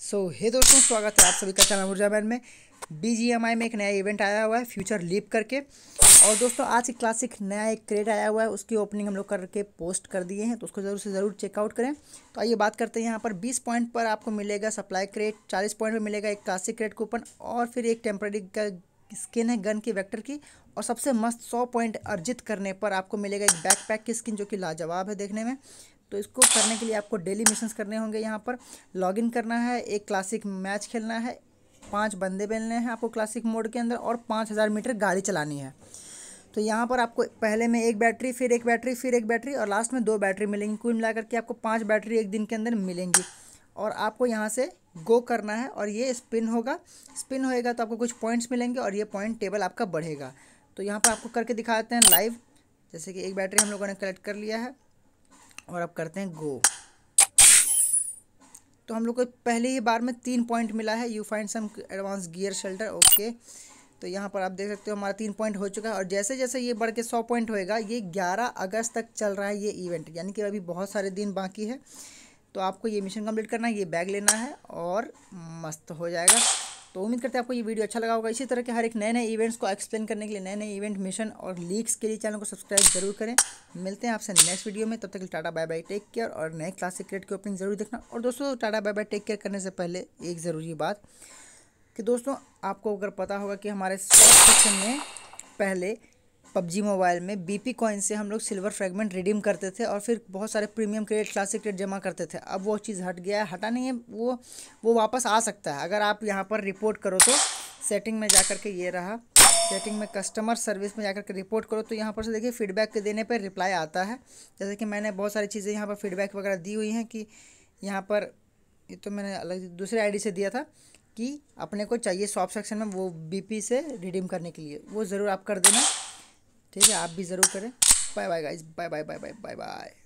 सो so, हे दोस्तों स्वागत है आप सभी का चैनल मैन में बीजीएमआई में एक नया इवेंट आया हुआ है फ्यूचर लीप करके और दोस्तों आज एक क्लासिक नया एक क्रेड आया हुआ है उसकी ओपनिंग हम लोग करके पोस्ट कर दिए हैं तो उसको ज़रूर से ज़रूर चेकआउट करें तो आइए बात करते हैं यहाँ पर 20 पॉइंट पर आपको मिलेगा सप्लाई क्रेड 40 पॉइंट पर मिलेगा एक क्लासिक क्रेड कूपन और फिर एक टेम्प्रेरी का स्किन है गन की वैक्टर की और सबसे मस्त सौ पॉइंट अर्जित करने पर आपको मिलेगा एक बैक की स्किन जो कि लाजवाब है देखने में तो इसको करने के लिए आपको डेली मिशंस करने होंगे यहाँ पर लॉगिन करना है एक क्लासिक मैच खेलना है पाँच बंदे बेलने हैं आपको क्लासिक मोड के अंदर और पाँच हज़ार मीटर गाड़ी चलानी है तो यहाँ पर आपको पहले में एक बैटरी फिर एक बैटरी फिर एक बैटरी और लास्ट में दो बैटरी मिलेंगी कुल मिला करके आपको पाँच बैटरी एक दिन के अंदर मिलेंगी और आपको यहाँ से गो करना है और ये स्पिन होगा स्पिन होएगा तो आपको कुछ पॉइंट्स मिलेंगे और ये पॉइंट टेबल आपका बढ़ेगा तो यहाँ पर आपको करके दिखाते हैं लाइव जैसे कि एक बैटरी हम लोगों ने कलेक्ट कर लिया है और अब करते हैं गो तो हम लोग को पहले ही बार में तीन पॉइंट मिला है you find some advance gear shelter okay तो यहाँ पर आप देख सकते हो हमारा तीन पॉइंट हो चुका है और जैसे जैसे ये बढ़ के सौ पॉइंट होएगा ये ग्यारह अगस्त तक चल रहा है ये इवेंट यानी कि अभी बहुत सारे दिन बाकी है तो आपको ये मिशन कंप्लीट करना है ये बैग लेना है और मस्त हो जाएगा तो उम्मीद करते हैं आपको ये वीडियो अच्छा लगा होगा इसी तरह के हर एक नए नए इवेंट्स को एक्सप्लेन करने के लिए नए नए इवेंट मिशन और लीक्स के लिए चैनल को सब्सक्राइब जरूर करें मिलते हैं आपसे नेक्स्ट वीडियो में तब तक tata bye bye take care और नए क्लास सीक्रेट की ओपनिंग जरूर देखना और दोस्तों tata bye bye take care करने से पहले एक ज़रूरी बात कि दोस्तों आपको अगर पता होगा कि हमारे सेक्शन में पहले पबजी मोबाइल में बीपी कॉइन से हम लोग सिल्वर फ्रेगमेंट रिडीम करते थे और फिर बहुत सारे प्रीमियम क्रेडिट क्लासिक क्रेडिट जमा करते थे अब वो चीज़ हट गया है हटा नहीं है वो वो वापस आ सकता है अगर आप यहाँ पर रिपोर्ट करो तो सेटिंग में जा कर के ये रहा सेटिंग में कस्टमर सर्विस में जाकर के रिपोर्ट करो तो यहाँ पर से देखिए फीडबैक के देने पर रिप्लाई आता है जैसे कि मैंने बहुत सारी चीज़ें यहाँ पर फीडबैक वगैरह दी हुई हैं कि यहाँ पर ये तो मैंने अलग दूसरे आईडी से दिया था कि अपने को चाहिए शॉप सेक्शन में वो बीपी से रिडीम करने के लिए वो ज़रूर आप कर देना ठीक है आप भी ज़रूर करें bye bye guys bye bye bye bye bye bye